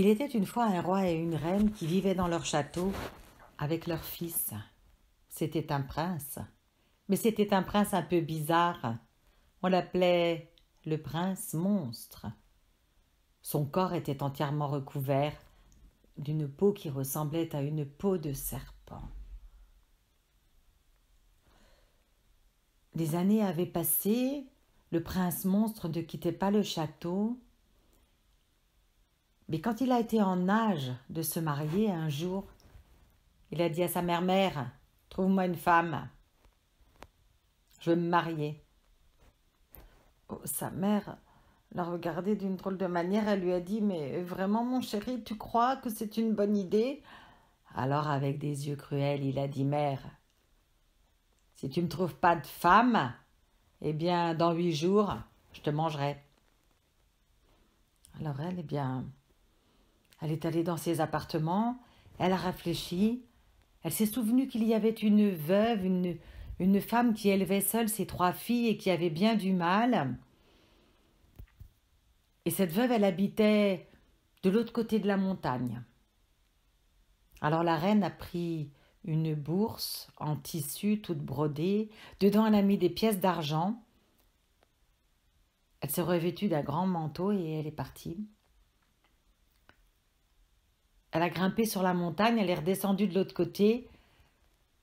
Il était une fois un roi et une reine qui vivaient dans leur château avec leur fils. C'était un prince, mais c'était un prince un peu bizarre. On l'appelait le prince monstre. Son corps était entièrement recouvert d'une peau qui ressemblait à une peau de serpent. Des années avaient passé, le prince monstre ne quittait pas le château, mais quand il a été en âge de se marier un jour, il a dit à sa mère Mère, trouve-moi une femme. Je veux me marier. Oh, sa mère l'a regardé d'une drôle de manière. Elle lui a dit Mais vraiment, mon chéri, tu crois que c'est une bonne idée Alors, avec des yeux cruels, il a dit Mère, si tu ne me trouves pas de femme, eh bien, dans huit jours, je te mangerai. Alors, elle, eh bien, elle est allée dans ses appartements, elle a réfléchi, elle s'est souvenue qu'il y avait une veuve, une, femme qui élevait seule ses trois filles et qui avait bien du mal. Et cette veuve, elle habitait de l'autre côté de la montagne. Alors la reine a pris une bourse en tissu toute brodée. Dedans, elle a mis des pièces d'argent. Elle s'est revêtue d'un grand manteau et elle est partie. Elle a grimpé sur la montagne, elle est redescendue de l'autre côté.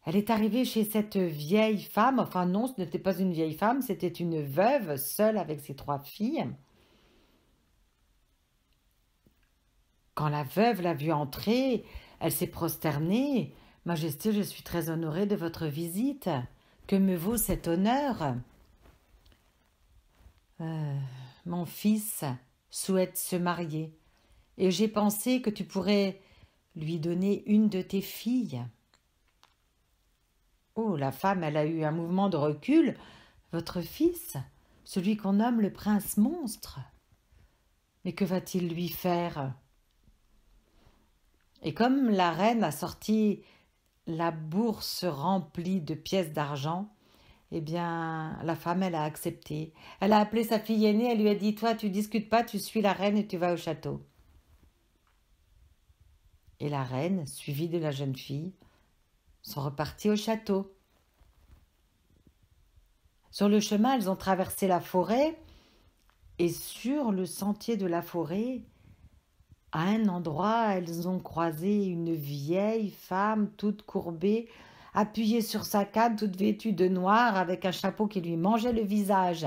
Elle est arrivée chez cette vieille femme. Enfin non, ce n'était pas une vieille femme, c'était une veuve seule avec ses trois filles. Quand la veuve l'a vue entrer, elle s'est prosternée. Majesté, je suis très honorée de votre visite. Que me vaut cet honneur euh, Mon fils souhaite se marier et j'ai pensé que tu pourrais lui donner une de tes filles. Oh, la femme, elle a eu un mouvement de recul. Votre fils, celui qu'on nomme le prince monstre. Mais que va-t-il lui faire Et comme la reine a sorti la bourse remplie de pièces d'argent, eh bien, la femme, elle a accepté. Elle a appelé sa fille aînée, elle lui a dit Toi, tu discutes pas, tu suis la reine et tu vas au château et la reine, suivie de la jeune fille, sont reparties au château. Sur le chemin, elles ont traversé la forêt, et sur le sentier de la forêt, à un endroit, elles ont croisé une vieille femme toute courbée, appuyée sur sa canne, toute vêtue de noir, avec un chapeau qui lui mangeait le visage.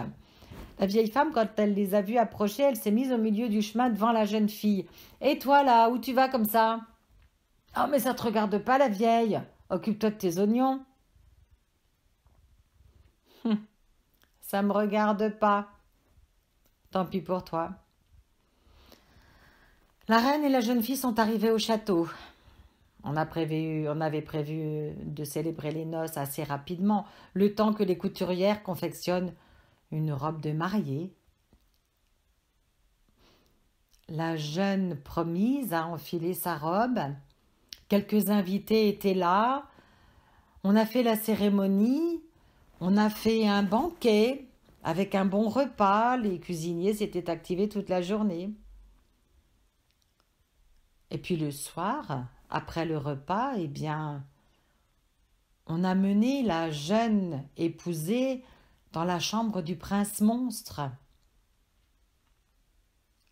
La vieille femme, quand elle les a vues approcher, elle s'est mise au milieu du chemin devant la jeune fille. Et toi là, où tu vas comme ça Oh, mais ça te regarde pas, la vieille. Occupe-toi de tes oignons. Ça hum. ça me regarde pas. Tant pis pour toi. La reine et la jeune fille sont arrivées au château. On, on avait prévu de célébrer les noces assez rapidement, le temps que les couturières confectionnent une robe de mariée. La jeune promise a enfilé sa robe Quelques invités étaient là. On a fait la cérémonie. On a fait un banquet avec un bon repas. Les cuisiniers s'étaient activés toute la journée. Et puis le soir, après le repas, eh bien, on a mené la jeune épousée dans la chambre du prince monstre.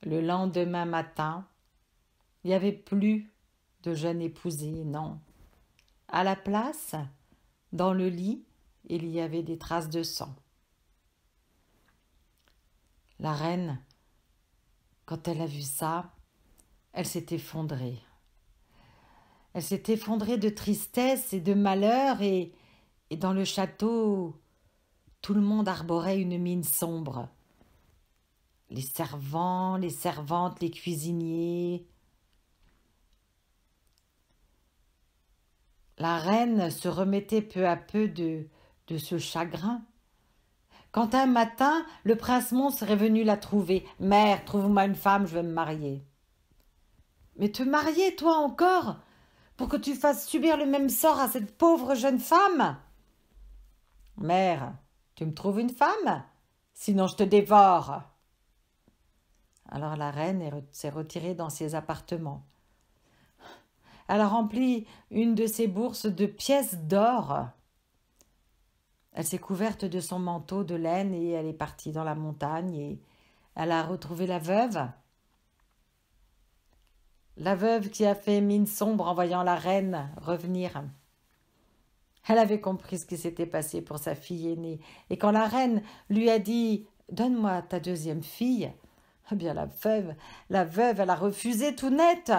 Le lendemain matin, il n'y avait plus de jeune épousée, non. À la place, dans le lit, il y avait des traces de sang. La reine, quand elle a vu ça, elle s'est effondrée. Elle s'est effondrée de tristesse et de malheur, et, et dans le château, tout le monde arborait une mine sombre. Les servants, les servantes, les cuisiniers, La reine se remettait peu à peu de, de ce chagrin. Quand un matin, le prince Mont serait venu la trouver. Mère, trouve-moi une femme, je veux me marier. Mais te marier, toi encore, pour que tu fasses subir le même sort à cette pauvre jeune femme Mère, tu me trouves une femme Sinon je te dévore. Alors la reine s'est retirée dans ses appartements. Elle a rempli une de ses bourses de pièces d'or. Elle s'est couverte de son manteau de laine et elle est partie dans la montagne et elle a retrouvé la veuve. La veuve qui a fait mine sombre en voyant la reine revenir. Elle avait compris ce qui s'était passé pour sa fille aînée, et quand la reine lui a dit Donne-moi ta deuxième fille, eh bien la veuve, la veuve, elle a refusé tout net.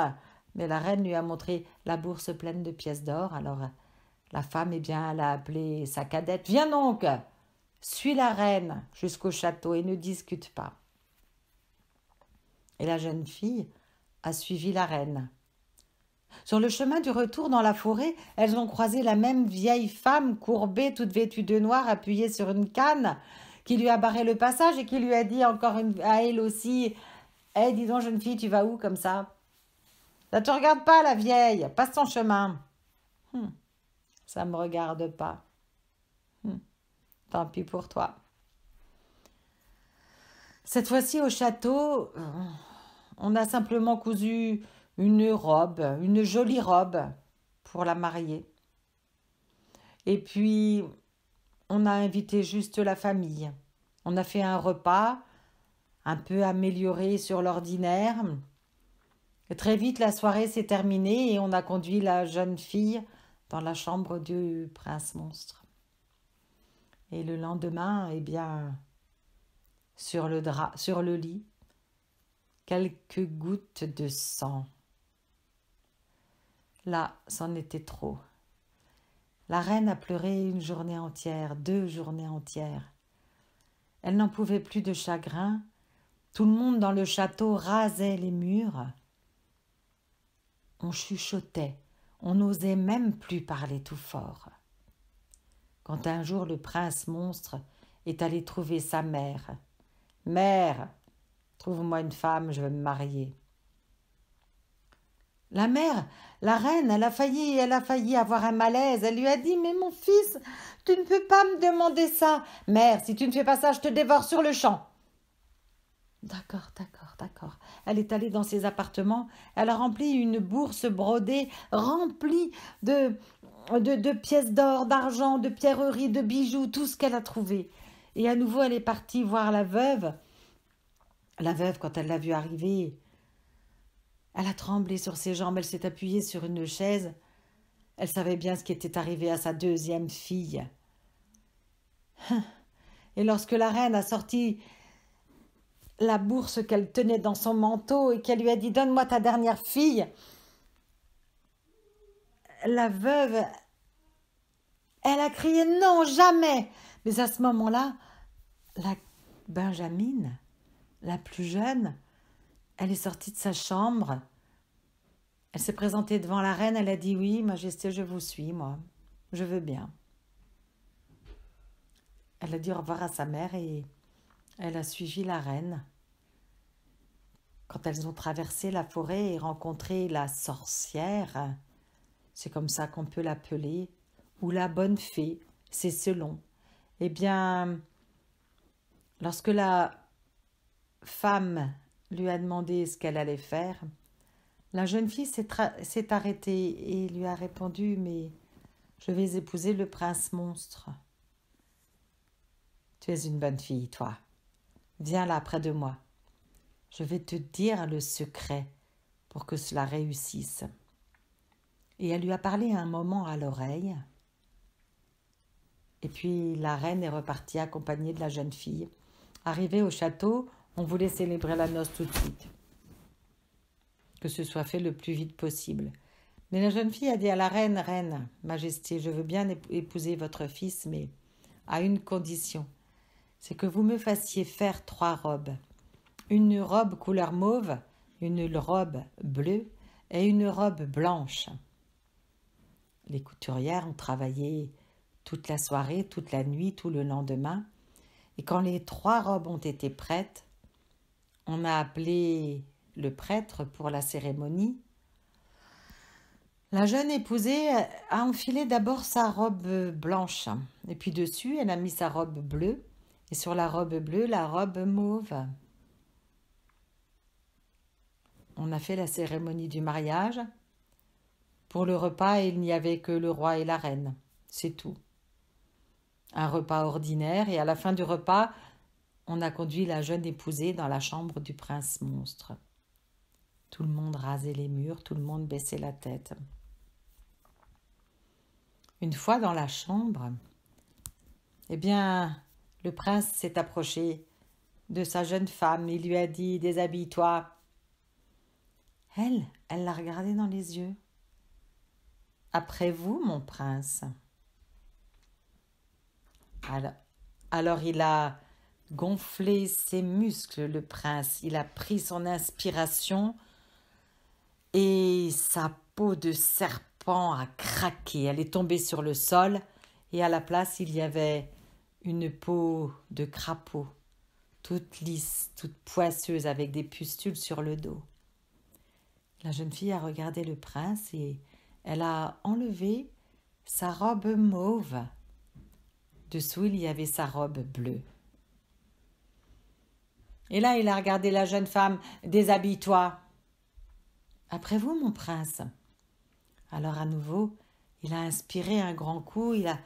Mais la reine lui a montré la bourse pleine de pièces d'or. Alors la femme, eh bien, elle a appelé sa cadette. Viens donc, suis la reine jusqu'au château et ne discute pas. Et la jeune fille a suivi la reine. Sur le chemin du retour dans la forêt, elles ont croisé la même vieille femme courbée, toute vêtue de noir, appuyée sur une canne, qui lui a barré le passage et qui lui a dit encore une, à elle aussi Eh, dis donc, jeune fille, tu vas où comme ça ça te regarde pas, la vieille. Passe ton chemin. Ça hmm. ça me regarde pas. Hmm. tant pis pour toi. Cette fois-ci, au château, euh, on a simplement cousu une robe, une jolie robe pour la mariée. Et puis, on a invité juste la famille. On a fait un repas un peu amélioré sur l'ordinaire. Très vite, la soirée s'est terminée et on a conduit la jeune fille dans la chambre du prince monstre. Et le lendemain, eh bien, sur le, drap, sur le lit, quelques gouttes de sang. Là, c'en était trop. La reine a pleuré une journée entière, deux journées entières. Elle n'en pouvait plus de chagrin. Tout le monde dans le château rasait les murs on chuchotait, on n'osait même plus parler tout fort. Quand un jour le prince monstre est allé trouver sa mère, Mère, trouve-moi une femme, je veux me marier. La mère, la reine, elle a failli, elle a failli avoir un malaise. Elle lui a dit Mais mon fils, tu ne peux pas me demander ça. Mère, si tu ne fais pas ça, je te dévore sur le champ. D'accord, d'accord. Elle est allée dans ses appartements, elle a rempli une bourse brodée, remplie de, de, pièces d'or, d'argent, de pierreries, de bijoux, tout ce qu'elle a trouvé. Et à nouveau, elle est partie voir la veuve. La veuve, quand elle l'a vue arriver, elle a tremblé sur ses jambes, elle s'est appuyée sur une chaise. Elle savait bien ce qui était arrivé à sa deuxième fille. Hein. Et lorsque la reine a sorti la bourse qu'elle tenait dans son manteau et qu'elle lui a dit « Donne-moi ta dernière fille », la veuve, elle a crié « Non, jamais !» Mais à ce moment-là, la Benjamine, la plus jeune, elle est sortie de sa chambre. Elle s'est présentée devant la reine, elle a dit « Oui, majesté, je vous suis, moi. Je veux bien. » Elle a dit au revoir à sa mère et elle a suivi la reine. Quand elles ont traversé la forêt et rencontré la sorcière, c'est comme ça qu'on peut l'appeler, ou la bonne fée, c'est selon. Eh bien, lorsque la femme lui a demandé ce qu'elle allait faire, la jeune fille s'est arrêtée et lui a répondu Mais je vais épouser le prince monstre. Tu es une bonne fille, toi. Viens là près de moi. Je vais te dire le secret pour que cela réussisse. Et elle lui a parlé un moment à l'oreille. Et puis la reine est repartie accompagnée de la jeune fille. Arrivée au château, on voulait célébrer la noce tout de suite. Que ce soit fait le plus vite possible. Mais la jeune fille a dit à la reine, Reine, Majesté, je veux bien épouser votre fils, mais à une condition c'est que vous me fassiez faire trois robes. Une robe couleur mauve, une robe bleue et une robe blanche. Les couturières ont travaillé toute la soirée, toute la nuit, tout le lendemain. Et quand les trois robes ont été prêtes, on a appelé le prêtre pour la cérémonie. La jeune épousée a enfilé d'abord sa robe blanche, et puis dessus, elle a mis sa robe bleue, et sur la robe bleue, la robe mauve. On a fait la cérémonie du mariage. Pour le repas, il n'y avait que le roi et la reine, c'est tout. Un repas ordinaire, et à la fin du repas, on a conduit la jeune épousée dans la chambre du prince monstre. Tout le monde rasait les murs, tout le monde baissait la tête. Une fois dans la chambre, eh bien, le prince s'est approché de sa jeune femme Il lui a dit Déshabille-toi. Elle, elle l'a regardé dans les yeux. Après vous, mon prince. alors il a gonflé ses muscles, le prince. Il a pris son inspiration et sa peau de serpent a craqué. Elle est tombée sur le sol et à la place, il y avait une peau de crapaud, toute lisse, toute poisseuse, avec des pustules sur le dos. La jeune fille a regardé le prince et elle a enlevé sa robe mauve. Dessous, il y avait sa robe bleue. Et là, il a regardé la jeune femme. Déshabille-toi. Après vous, mon prince. Alors à nouveau, il a inspiré un grand coup, il a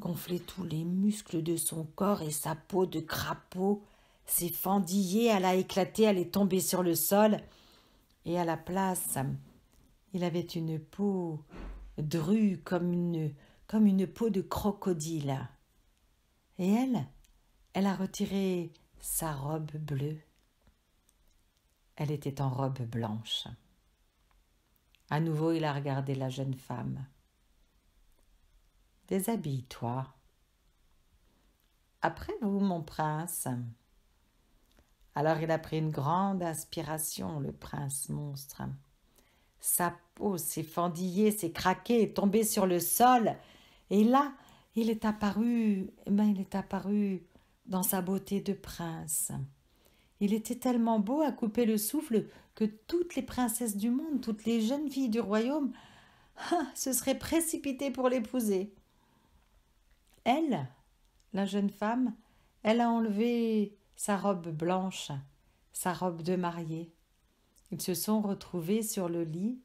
gonflait tous les muscles de son corps et sa peau de crapaud s'est fendillée. elle a éclaté, elle est tombée sur le sol. Et à la place, il avait une peau drue comme une, comme une peau de crocodile. Et elle, elle a retiré sa robe bleue. Elle était en robe blanche. À nouveau, il a regardé la jeune femme. Déshabille-toi. Après vous, mon prince. Alors il a pris une grande inspiration, le prince monstre. Sa peau s'est fendillée, s'est craquée, est tombée sur le sol. Et là, il est apparu, eh ben, il est apparu dans sa beauté de prince. Il était tellement beau à couper le souffle que toutes les princesses du monde, toutes les jeunes filles du royaume, ah, se seraient précipitées pour l'épouser. Elle, la jeune femme, elle a enlevé sa robe blanche, sa robe de mariée. Ils se sont retrouvés sur le lit,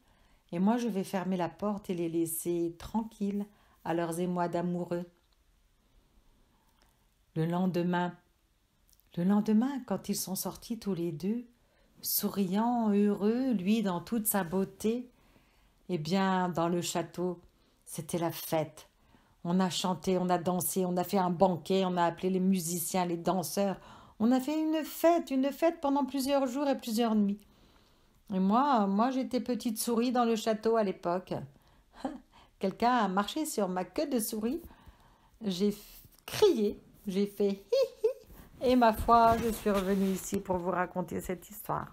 et moi je vais fermer la porte et les laisser tranquilles à leurs émois d'amoureux. Le lendemain, le lendemain, quand ils sont sortis tous les deux, souriant, heureux, lui dans toute sa beauté, eh bien, dans le château, c'était la fête. On a chanté, on a dansé, on a fait un banquet, on a appelé les musiciens, les danseurs. On a fait une fête, une fête pendant plusieurs jours et plusieurs nuits. Et moi, moi j'étais petite souris dans le château à l'époque. Quelqu'un a marché sur ma queue de souris. J'ai crié, j'ai fait hi hi. Et ma foi, je suis revenue ici pour vous raconter cette histoire.